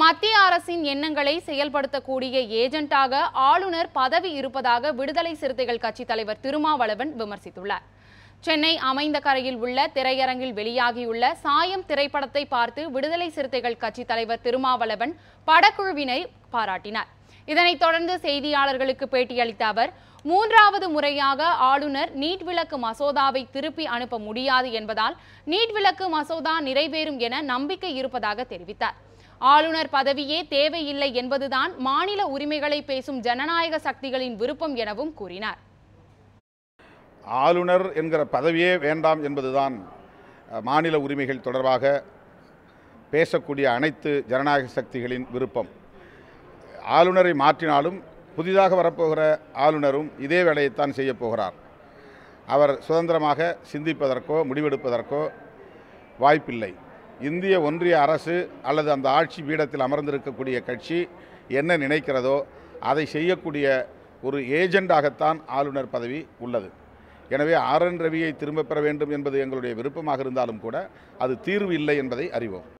மத்திய அரசின் எண்ணங்களை செயல்படுத்தக்கூடிய ஏஜென்ட்டாக ஆளுநர் பதவி இருப்பதாக விடுதலை சிறுத்தைகள் கட்சித் தலைவர் திருமாவளவன் விமர்சித்துள்ளார் சென்னை அமைந்த கரையில் உள்ள திரையரங்கில் வெளியாகியுள்ள சாயம் திரைப்படத்தை பார்த்து விடுதலை சிறுத்தைகள் கட்சித் தலைவர் திருமாவளவன் படக்குழுவினை பாராட்டினார் இதனைத் தொடர்ந்து செய்தியாளர்களுக்கு பேட்டியளித்த அவர் மூன்றாவது முறையாக ஆளுநர் நீட் விளக்கு மசோதாவை திருப்பி அனுப்ப முடியாது என்பதால் நீட் விளக்கு மசோதா நிறைவேறும் என நம்பிக்கை இருப்பதாக தெரிவித்தார் ஆளுநர் பதவியே தேவையில்லை என்பதுதான் மாநில உரிமைகளை பேசும் ஜனநாயக சக்திகளின் விருப்பம் எனவும் கூறினார் ஆளுநர் என்கிற பதவியே வேண்டாம் என்பதுதான் மாநில உரிமைகள் தொடர்பாக பேசக்கூடிய அனைத்து ஜனநாயக சக்திகளின் விருப்பம் ஆளுநரை மாற்றினாலும் புதிதாக வரப்போகிற ஆளுநரும் இதே வேலையைத்தான் செய்யப்போகிறார் அவர் சுதந்திரமாக சிந்திப்பதற்கோ முடிவெடுப்பதற்கோ வாய்ப்பில்லை இந்திய ஒன்றிய அரசு அல்லது அந்த ஆட்சி பீடத்தில் அமர்ந்திருக்கக்கூடிய கட்சி என்ன நினைக்கிறதோ அதை செய்யக்கூடிய ஒரு ஏஜெண்டாகத்தான் ஆளுநர் பதவி உள்ளது எனவே ஆர் என் ரவியை திரும்பப் பெற வேண்டும் என்பது எங்களுடைய விருப்பமாக இருந்தாலும் கூட அது தீர்வு இல்லை என்பதை அறிவோம்